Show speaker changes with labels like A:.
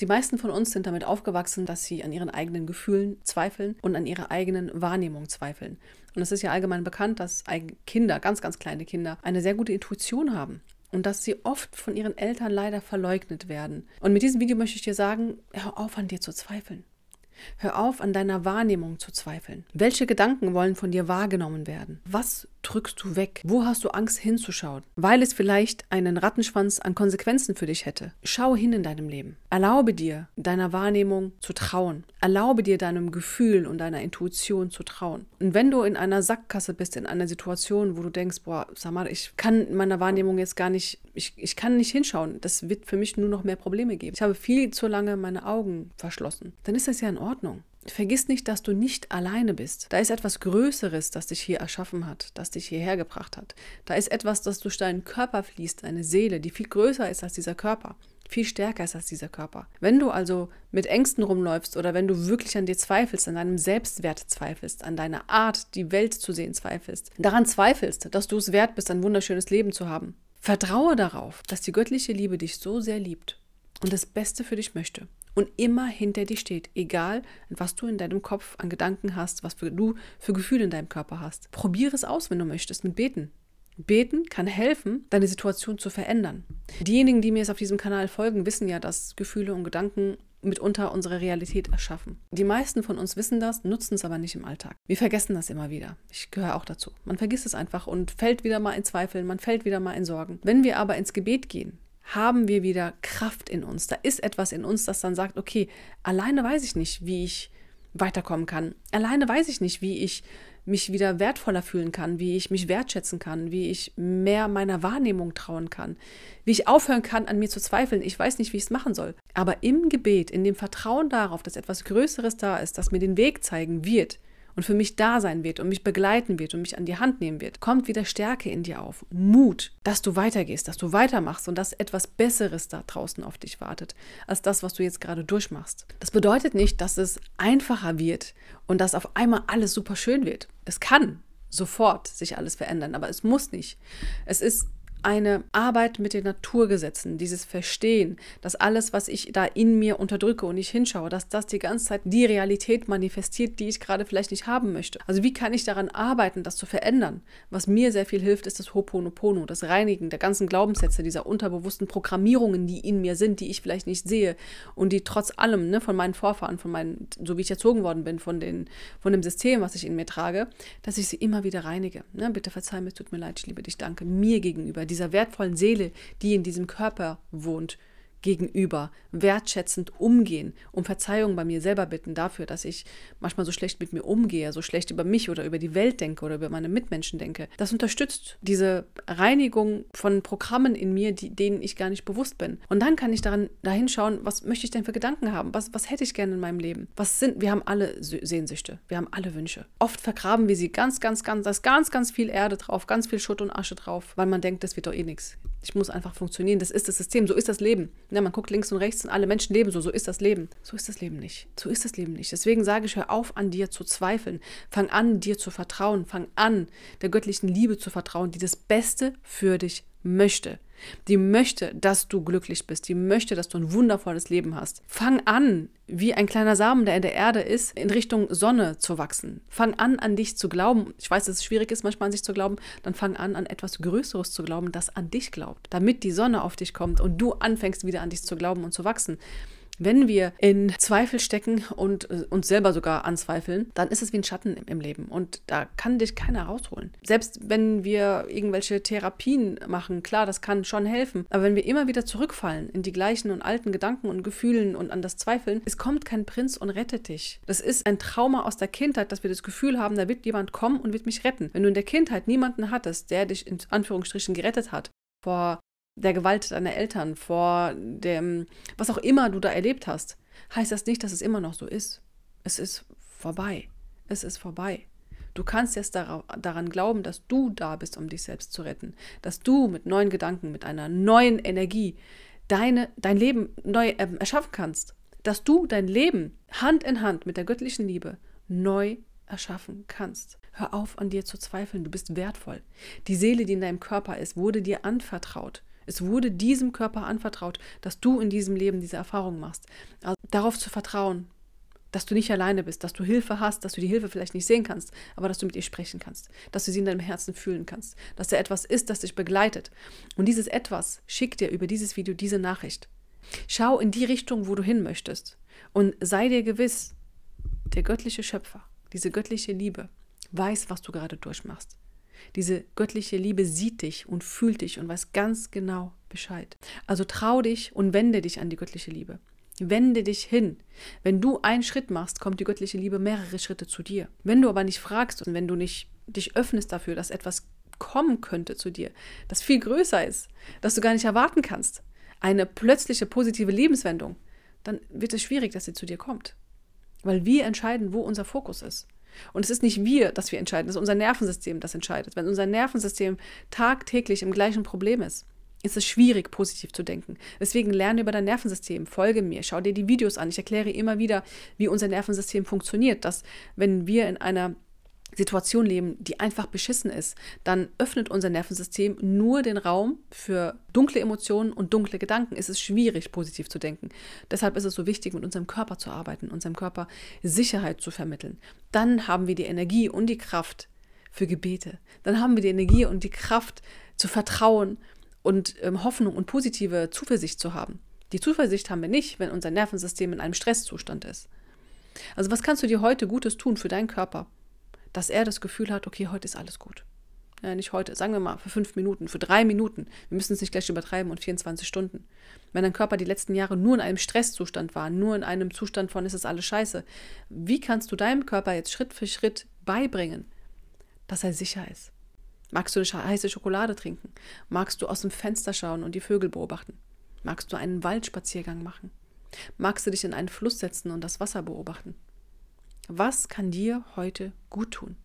A: Die meisten von uns sind damit aufgewachsen, dass sie an ihren eigenen Gefühlen zweifeln und an ihrer eigenen Wahrnehmung zweifeln. Und es ist ja allgemein bekannt, dass Kinder, ganz, ganz kleine Kinder, eine sehr gute Intuition haben und dass sie oft von ihren Eltern leider verleugnet werden. Und mit diesem Video möchte ich dir sagen, hör auf an dir zu zweifeln. Hör auf an deiner Wahrnehmung zu zweifeln. Welche Gedanken wollen von dir wahrgenommen werden? Was drückst du weg? Wo hast du Angst hinzuschauen? Weil es vielleicht einen Rattenschwanz an Konsequenzen für dich hätte. Schau hin in deinem Leben. Erlaube dir, deiner Wahrnehmung zu trauen. Erlaube dir, deinem Gefühl und deiner Intuition zu trauen. Und wenn du in einer Sackkasse bist, in einer Situation, wo du denkst, boah, sag mal, ich kann meiner Wahrnehmung jetzt gar nicht, ich, ich kann nicht hinschauen, das wird für mich nur noch mehr Probleme geben. Ich habe viel zu lange meine Augen verschlossen. Dann ist das ja in Ordnung. Vergiss nicht, dass du nicht alleine bist. Da ist etwas Größeres, das dich hier erschaffen hat, das dich hierher gebracht hat. Da ist etwas, das durch deinen Körper fließt, deine Seele, die viel größer ist als dieser Körper viel stärker ist als dieser Körper. Wenn du also mit Ängsten rumläufst oder wenn du wirklich an dir zweifelst, an deinem Selbstwert zweifelst, an deiner Art, die Welt zu sehen zweifelst, daran zweifelst, dass du es wert bist, ein wunderschönes Leben zu haben, vertraue darauf, dass die göttliche Liebe dich so sehr liebt und das Beste für dich möchte und immer hinter dir steht, egal was du in deinem Kopf an Gedanken hast, was für, du für Gefühle in deinem Körper hast. Probiere es aus, wenn du möchtest, mit Beten. Beten kann helfen, deine Situation zu verändern. Diejenigen, die mir jetzt auf diesem Kanal folgen, wissen ja, dass Gefühle und Gedanken mitunter unsere Realität erschaffen. Die meisten von uns wissen das, nutzen es aber nicht im Alltag. Wir vergessen das immer wieder. Ich gehöre auch dazu. Man vergisst es einfach und fällt wieder mal in Zweifeln, man fällt wieder mal in Sorgen. Wenn wir aber ins Gebet gehen, haben wir wieder Kraft in uns. Da ist etwas in uns, das dann sagt, okay, alleine weiß ich nicht, wie ich weiterkommen kann. Alleine weiß ich nicht, wie ich mich wieder wertvoller fühlen kann, wie ich mich wertschätzen kann, wie ich mehr meiner Wahrnehmung trauen kann, wie ich aufhören kann, an mir zu zweifeln. Ich weiß nicht, wie ich es machen soll. Aber im Gebet, in dem Vertrauen darauf, dass etwas Größeres da ist, das mir den Weg zeigen wird, und für mich da sein wird und mich begleiten wird und mich an die Hand nehmen wird, kommt wieder Stärke in dir auf, Mut, dass du weitergehst, dass du weitermachst und dass etwas Besseres da draußen auf dich wartet, als das, was du jetzt gerade durchmachst. Das bedeutet nicht, dass es einfacher wird und dass auf einmal alles super schön wird. Es kann sofort sich alles verändern, aber es muss nicht. Es ist eine Arbeit mit den Naturgesetzen, dieses Verstehen, dass alles, was ich da in mir unterdrücke und ich hinschaue, dass das die ganze Zeit die Realität manifestiert, die ich gerade vielleicht nicht haben möchte. Also wie kann ich daran arbeiten, das zu verändern? Was mir sehr viel hilft, ist das Hoponopono, das Reinigen der ganzen Glaubenssätze, dieser unterbewussten Programmierungen, die in mir sind, die ich vielleicht nicht sehe und die trotz allem ne, von meinen Vorfahren, von meinen, so wie ich erzogen worden bin, von, den, von dem System, was ich in mir trage, dass ich sie immer wieder reinige. Ne? Bitte verzeih mir, es tut mir leid, ich liebe dich, danke mir gegenüber dieser wertvollen Seele, die in diesem Körper wohnt, gegenüber wertschätzend umgehen, um Verzeihung bei mir selber bitten dafür, dass ich manchmal so schlecht mit mir umgehe, so schlecht über mich oder über die Welt denke oder über meine Mitmenschen denke. Das unterstützt diese Reinigung von Programmen in mir, die, denen ich gar nicht bewusst bin. Und dann kann ich daran dahin schauen, was möchte ich denn für Gedanken haben? Was, was hätte ich gerne in meinem Leben? Was sind, wir haben alle Sehnsüchte, wir haben alle Wünsche. Oft vergraben wir sie ganz, ganz, ganz, da ist ganz, ganz viel Erde drauf, ganz viel Schutt und Asche drauf, weil man denkt, das wird doch eh nichts. Ich muss einfach funktionieren. Das ist das System. So ist das Leben. Ja, ne, man guckt links und rechts und alle Menschen leben so. So ist das Leben. So ist das Leben nicht. So ist das Leben nicht. Deswegen sage ich, hör auf, an dir zu zweifeln. Fang an, dir zu vertrauen. Fang an, der göttlichen Liebe zu vertrauen, die das Beste für dich möchte die möchte, dass du glücklich bist, die möchte, dass du ein wundervolles Leben hast. Fang an, wie ein kleiner Samen, der in der Erde ist, in Richtung Sonne zu wachsen. Fang an, an dich zu glauben. Ich weiß, dass es schwierig ist, manchmal an sich zu glauben. Dann fang an, an etwas Größeres zu glauben, das an dich glaubt, damit die Sonne auf dich kommt und du anfängst wieder an dich zu glauben und zu wachsen. Wenn wir in Zweifel stecken und äh, uns selber sogar anzweifeln, dann ist es wie ein Schatten im Leben und da kann dich keiner rausholen. Selbst wenn wir irgendwelche Therapien machen, klar, das kann schon helfen, aber wenn wir immer wieder zurückfallen in die gleichen und alten Gedanken und Gefühlen und an das Zweifeln, es kommt kein Prinz und rettet dich. Das ist ein Trauma aus der Kindheit, dass wir das Gefühl haben, da wird jemand kommen und wird mich retten. Wenn du in der Kindheit niemanden hattest, der dich in Anführungsstrichen gerettet hat, vor der Gewalt deiner Eltern, vor dem, was auch immer du da erlebt hast, heißt das nicht, dass es immer noch so ist. Es ist vorbei. Es ist vorbei. Du kannst jetzt daran glauben, dass du da bist, um dich selbst zu retten. Dass du mit neuen Gedanken, mit einer neuen Energie deine, dein Leben neu äh, erschaffen kannst. Dass du dein Leben Hand in Hand mit der göttlichen Liebe neu erschaffen kannst. Hör auf, an dir zu zweifeln. Du bist wertvoll. Die Seele, die in deinem Körper ist, wurde dir anvertraut. Es wurde diesem Körper anvertraut, dass du in diesem Leben diese Erfahrung machst. Also darauf zu vertrauen, dass du nicht alleine bist, dass du Hilfe hast, dass du die Hilfe vielleicht nicht sehen kannst, aber dass du mit ihr sprechen kannst, dass du sie in deinem Herzen fühlen kannst, dass da etwas ist, das dich begleitet. Und dieses etwas schickt dir über dieses Video diese Nachricht. Schau in die Richtung, wo du hin möchtest und sei dir gewiss, der göttliche Schöpfer, diese göttliche Liebe weiß, was du gerade durchmachst. Diese göttliche Liebe sieht dich und fühlt dich und weiß ganz genau Bescheid. Also trau dich und wende dich an die göttliche Liebe. Wende dich hin. Wenn du einen Schritt machst, kommt die göttliche Liebe mehrere Schritte zu dir. Wenn du aber nicht fragst und wenn du nicht dich öffnest dafür, dass etwas kommen könnte zu dir, das viel größer ist, das du gar nicht erwarten kannst, eine plötzliche positive Lebenswendung, dann wird es schwierig, dass sie zu dir kommt. Weil wir entscheiden, wo unser Fokus ist. Und es ist nicht wir, das wir entscheiden, es ist unser Nervensystem, das entscheidet. Wenn unser Nervensystem tagtäglich im gleichen Problem ist, ist es schwierig, positiv zu denken. Deswegen lerne über dein Nervensystem, folge mir, schau dir die Videos an. Ich erkläre immer wieder, wie unser Nervensystem funktioniert, dass wenn wir in einer Situation leben, die einfach beschissen ist, dann öffnet unser Nervensystem nur den Raum für dunkle Emotionen und dunkle Gedanken. Es ist schwierig, positiv zu denken. Deshalb ist es so wichtig, mit unserem Körper zu arbeiten, unserem Körper Sicherheit zu vermitteln. Dann haben wir die Energie und die Kraft für Gebete. Dann haben wir die Energie und die Kraft zu vertrauen und ähm, Hoffnung und positive Zuversicht zu haben. Die Zuversicht haben wir nicht, wenn unser Nervensystem in einem Stresszustand ist. Also was kannst du dir heute Gutes tun für deinen Körper? dass er das Gefühl hat, okay, heute ist alles gut. Ja, nicht heute, sagen wir mal, für fünf Minuten, für drei Minuten. Wir müssen es nicht gleich übertreiben und 24 Stunden. Wenn dein Körper die letzten Jahre nur in einem Stresszustand war, nur in einem Zustand von, ist es alles scheiße, wie kannst du deinem Körper jetzt Schritt für Schritt beibringen, dass er sicher ist? Magst du eine heiße Schokolade trinken? Magst du aus dem Fenster schauen und die Vögel beobachten? Magst du einen Waldspaziergang machen? Magst du dich in einen Fluss setzen und das Wasser beobachten? was kann dir heute gut tun?